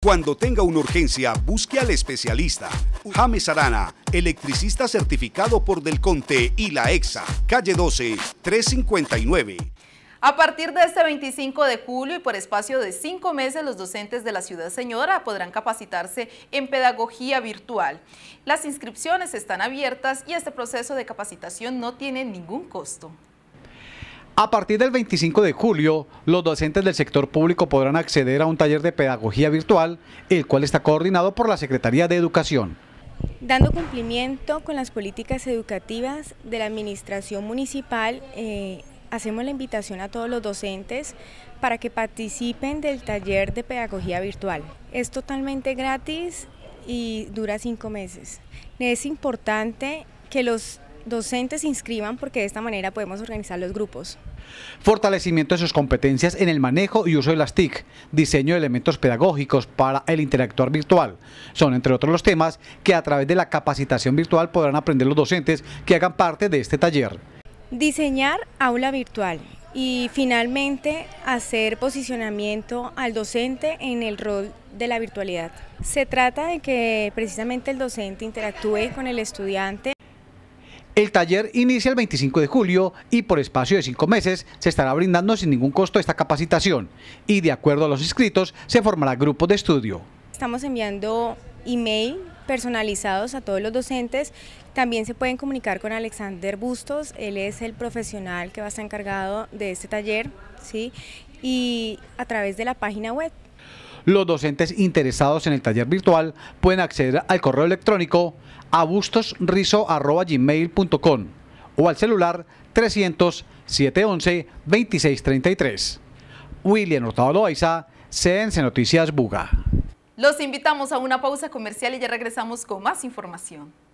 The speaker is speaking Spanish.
Cuando tenga una urgencia, busque al especialista. James Arana, electricista certificado por Del Conte y la EXA, calle 12, 359. A partir de este 25 de julio y por espacio de cinco meses, los docentes de la Ciudad Señora podrán capacitarse en pedagogía virtual. Las inscripciones están abiertas y este proceso de capacitación no tiene ningún costo. A partir del 25 de julio, los docentes del sector público podrán acceder a un taller de pedagogía virtual, el cual está coordinado por la Secretaría de Educación. Dando cumplimiento con las políticas educativas de la Administración Municipal, eh, hacemos la invitación a todos los docentes para que participen del taller de pedagogía virtual. Es totalmente gratis y dura cinco meses. Es importante que los docentes se inscriban porque de esta manera podemos organizar los grupos. Fortalecimiento de sus competencias en el manejo y uso de las TIC, diseño de elementos pedagógicos para el interactuar virtual. Son, entre otros, los temas que a través de la capacitación virtual podrán aprender los docentes que hagan parte de este taller. Diseñar aula virtual y finalmente hacer posicionamiento al docente en el rol de la virtualidad. Se trata de que precisamente el docente interactúe con el estudiante el taller inicia el 25 de julio y por espacio de cinco meses se estará brindando sin ningún costo esta capacitación y de acuerdo a los inscritos se formará grupo de estudio. Estamos enviando email personalizados a todos los docentes. También se pueden comunicar con Alexander Bustos, él es el profesional que va a estar encargado de este taller, ¿sí? Y a través de la página web los docentes interesados en el taller virtual pueden acceder al correo electrónico abustosrizo.gmail.com o al celular 300 711 2633. William Hurtado Loaiza, CNC Noticias Buga. Los invitamos a una pausa comercial y ya regresamos con más información.